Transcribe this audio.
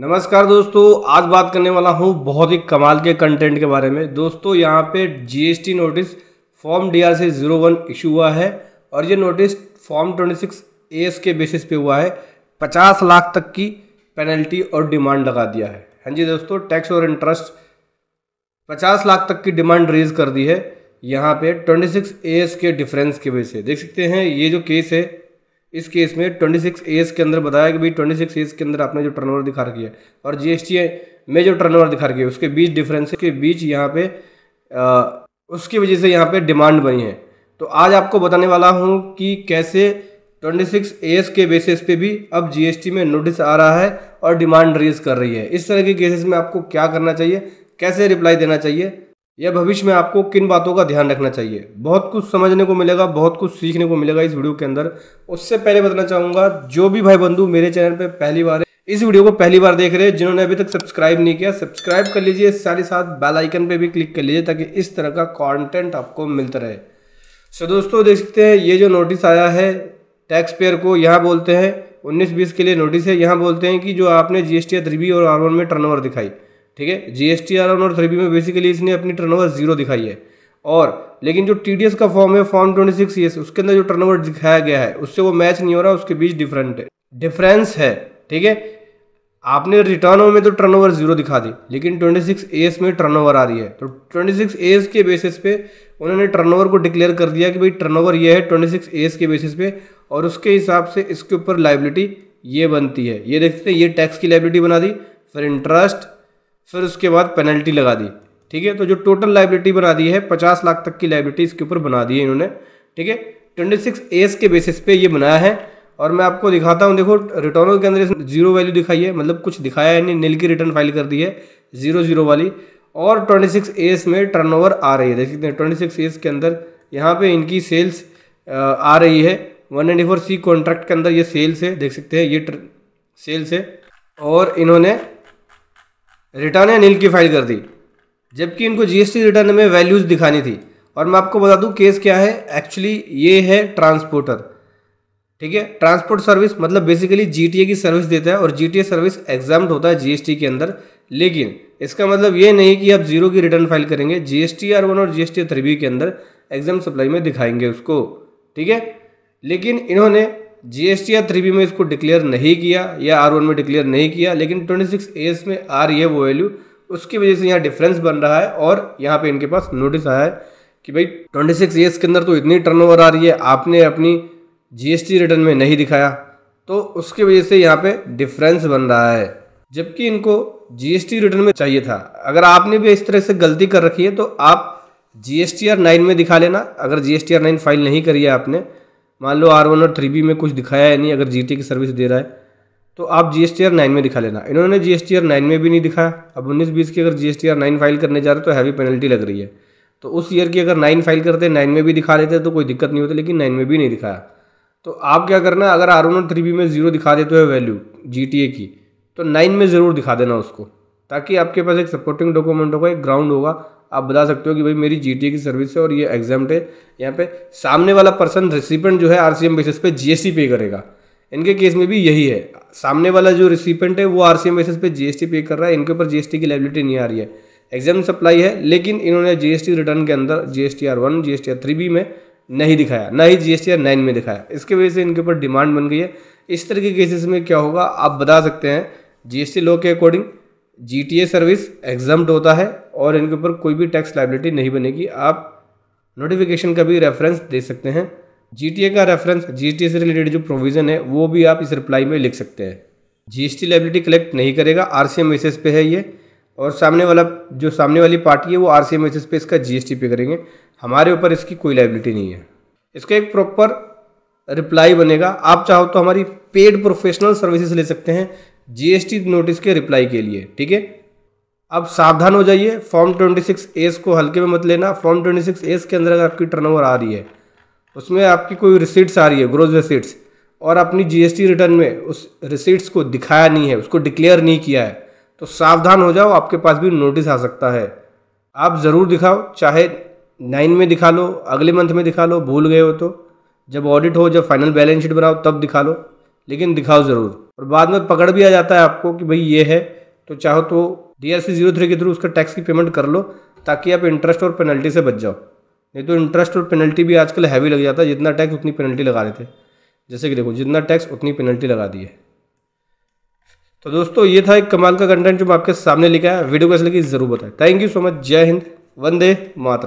नमस्कार दोस्तों आज बात करने वाला हूँ बहुत ही कमाल के कंटेंट के बारे में दोस्तों यहाँ पे जीएसटी नोटिस फॉर्म डी से ज़ीरो वन इशू हुआ है और ये notice form twenty six S के बेसिस पे हुआ है पचास लाख तक की पेनल्टी और डिमांड लगा दिया है हाँ जी दोस्तों टैक्स और इंटरेस्ट पचास लाख तक की डिमांड रेज कर दी है यहाँ पे ट्वेंटी सिक्स के डिफरेंस की वजह से देख सकते हैं ये जो केस है इस केस में ट्वेंटी सिक्स एस के अंदर बताया कि भाई ट्वेंटी सिक्स एस के अंदर आपने जो टर्नओवर दिखा रखी है और जीएसटी में जो टर्नओवर दिखा रखी है उसके बीच डिफरेंस के बीच यहाँ पे आ, उसकी वजह से यहाँ पे डिमांड बनी है तो आज आपको बताने वाला हूँ कि कैसे 26 एस के बेसिस पे भी अब जीएसटी में नोटिस आ रहा है और डिमांड रेज कर रही है इस तरह के केसेस में आपको क्या करना चाहिए कैसे रिप्लाई देना चाहिए या भविष्य में आपको किन बातों का ध्यान रखना चाहिए बहुत कुछ समझने को मिलेगा बहुत कुछ सीखने को मिलेगा इस वीडियो के अंदर उससे पहले बताना चाहूंगा जो भी भाई बंधु मेरे चैनल पर पहली बार इस वीडियो को पहली बार देख रहे हैं जिन्होंने अभी तक सब्सक्राइब नहीं किया सब्सक्राइब कर लीजिए साथ ही साथ बेल आइकन पे भी क्लिक कर लीजिए ताकि इस तरह का कंटेंट आपको मिलता रहे सो दोस्तों देख सकते हैं ये जो नोटिस आया है टैक्स पेयर को यहाँ बोलते हैं उन्नीस बीस के लिए नोटिस है यहाँ बोलते हैं कि जो आपने जी एस और आर में टर्नओवर दिखाई ठीक है जीएसटी आर और थ्री में बेसिकली इसने अपनी टर्नओवर जीरो दिखाई है और लेकिन जो टी का फॉर्म है फॉर्म ट्वेंटी सिक्स ई उसके अंदर जो टर्नओवर दिखाया गया है उससे वो मैच नहीं हो रहा उसके बीच डिफरेंट है डिफरेंस है ठीक है आपने रिटर्नों में तो टर्नओवर जीरो दिखा दी लेकिन 26 एस में टर्नओवर आ रही है तो 26 एस के बेसिस पे उन्होंने टर्नओवर को डिक्लेयर कर दिया कि भाई टर्नओवर ये है 26 एस के बेसिस पे और उसके हिसाब से इसके ऊपर लाइबिलिटी ये बनती है ये देखते हैं ये टैक्स की लाइबिलिटी बना दी फिर इंटरेस्ट फिर उसके बाद पेनल्टी लगा दी ठीक है तो जो टोटल लाइबिलिटी बना दी है पचास लाख तक की लाइबिलिटी इसके ऊपर बना दी है इन्होंने ठीक है ट्वेंटी सिक्स एस के बेसिस पे ये बनाया है और मैं आपको दिखाता हूँ देखो रिटर्नों के अंदर जीरो वैल्यू दिखाई है मतलब कुछ दिखाया है नहीं नील की रिटर्न फाइल कर दी है जीरो जीरो वाली और ट्वेंटी सिक्स एस में ओवर आ रही है देख सकते हैं ट्वेंटी सिक्स एस के अंदर यहाँ पे इनकी सेल्स आ रही है one ninety four C contract के अंदर ये सेल्स है देख सकते हैं ये सेल्स है और इन्होंने रिटर्न है अनिल की फाइल कर दी जबकि इनको जीएसटी रिटर्न में वैल्यूज़ दिखानी थी और मैं आपको बता दूं केस क्या है एक्चुअली ये है ट्रांसपोर्टर ठीक है ट्रांसपोर्ट सर्विस मतलब बेसिकली जीटीए की सर्विस देता है और जीटीए सर्विस एग्जाम होता है जीएसटी के अंदर लेकिन इसका मतलब ये नहीं कि आप जीरो की रिटर्न फाइल करेंगे जीएसटी आर वन और जीएसटी थ्री बी के अंदर एग्जाम सप्लाई में दिखाएंगे उसको ठीक है लेकिन इन्होंने जीएसटी या थ्री बी में इसको डिक्लेयर नहीं किया या आर वन में डिक्लेयर नहीं किया लेकिन ट्वेंटी सिक्स एस में आ रही है वो वैल्यू उसकी वजह से यहाँ डिफरेंस बन रहा है और यहाँ पे इनके पास नोटिस आया है कि भाई ट्वेंटी सिक्स एस के अंदर तो इतनी टर्नओवर आ रही है आपने अपनी जीएसटी रिटर्न में नहीं दिखाया तो उसकी वजह से यहाँ पे डिफरेंस बन रहा है जबकि इनको जीएसटी रिटर्न में चाहिए था अगर आपने भी इस तरह से गलती कर रखी है तो आप G S T R nine में दिखा लेना अगर G S T R nine file नहीं करी है आपने मान लो आर वन और थ्री बी में कुछ दिखाया है नहीं अगर जी की सर्विस दे रहा है तो आप G S T R nine में दिखा लेना इन्होंने G S T R nine में भी नहीं दिखाया अब उन्नीस बीस की अगर G S T R nine file करने जा रहे तो हैवी पेनल्टी लग रही है तो उस ईयर की अगर नाइन फाइल करते नाइन में भी दिखा देते तो कोई दिक्कत नहीं होती लेकिन नाइन में भी नहीं दिखाया तो आप क्या करना अगर आर वन और थ्री बी में जीरो दिखा देते हो वैल्यू जी टी ए की तो नाइन में ज़रूर दिखा देना उसको ताकि आपके पास एक सपोर्टिंग डॉक्यूमेंट होगा एक ग्राउंड होगा आप बता सकते हो कि भाई मेरी जी की सर्विस है और ये एग्जाम है यहाँ पे सामने वाला पर्सन रिसिपेंट जो है आर बेसिस पे जीएसटी पे करेगा इनके केस में भी यही है सामने वाला जो रिसिपेंट है वो आर बेसिस पे जीएसटी पे कर रहा है इनके ऊपर जीएसटी की लाइबिलिटी नहीं आ रही है एग्जाम सप्लाई है लेकिन इन्होंने जीएसटी रिटर्न के अंदर GST R one GST R three B में नहीं दिखाया ना ही जीएसटी आर नाइन में दिखाया इसके वजह से इनके ऊपर डिमांड बन गई है इस तरह के केसेस में क्या होगा आप बता सकते हैं जीएसटी लॉ के अकॉर्डिंग जी सर्विस एग्जम्ड होता है और इनके ऊपर कोई भी टैक्स लाइबिलिटी नहीं बनेगी आप नोटिफिकेशन का भी रेफरेंस दे सकते हैं जी का रेफरेंस जी से रिलेटेड जो प्रोविज़न है वो भी आप इस रिप्लाई में लिख सकते हैं जी एस लाइबिलिटी कलेक्ट नहीं करेगा आर सी पे है ये और सामने वाला जो सामने वाली पार्टी है वो आर सी पे इसका जी पे करेंगे हमारे ऊपर इसकी कोई लाइबिलिटी नहीं है इसका एक प्रॉपर रिप्लाई बनेगा आप चाहो तो हमारी पेड प्रोफेशनल सर्विसेज ले सकते हैं जीएसटी नोटिस के रिप्लाई के लिए ठीक है अब सावधान हो जाइए फॉर्म ट्वेंटी सिक्स एस को हल्के में मत लेना फॉर्म ट्वेंटी सिक्स एस के अंदर अगर आपकी टर्नओवर आ रही है उसमें आपकी कोई रिसीट्स आ रही है ग्रोथ रिसीट्स और अपनी जीएसटी रिटर्न में उस रिसीट्स को दिखाया नहीं है उसको डिक्लेयर नहीं किया है तो सावधान हो जाओ आपके पास भी नोटिस आ सकता है आप ज़रूर दिखाओ चाहे नाइन में दिखा लो अगले मंथ में दिखा लो भूल गए हो तो जब ऑडिट हो जब फाइनल बैलेंस शीट बनाओ तब दिखा लो लेकिन दिखाओ ज़रूर और बाद में पकड़ भी आ जाता है आपको कि भाई ये है तो चाहो तो D R C zero three के थ्रू उसका टैक्स की पेमेंट कर लो ताकि आप इंटरेस्ट और पेनल्टी से बच जाओ नहीं तो इंटरेस्ट और पेनल्टी भी आजकल हैवी लग जाता है जितना टैक्स उतनी पेनल्टी लगा देते जैसे कि देखो जितना टैक्स उतनी पेनल्टी लगा दी है तो दोस्तों ये था एक कमाल का कंटेंट जो मैं आपके सामने लिखा है वीडियो कैसे लगी ज़रूर बताएं थैंक यू सो मच जय हिंद वंदे मातर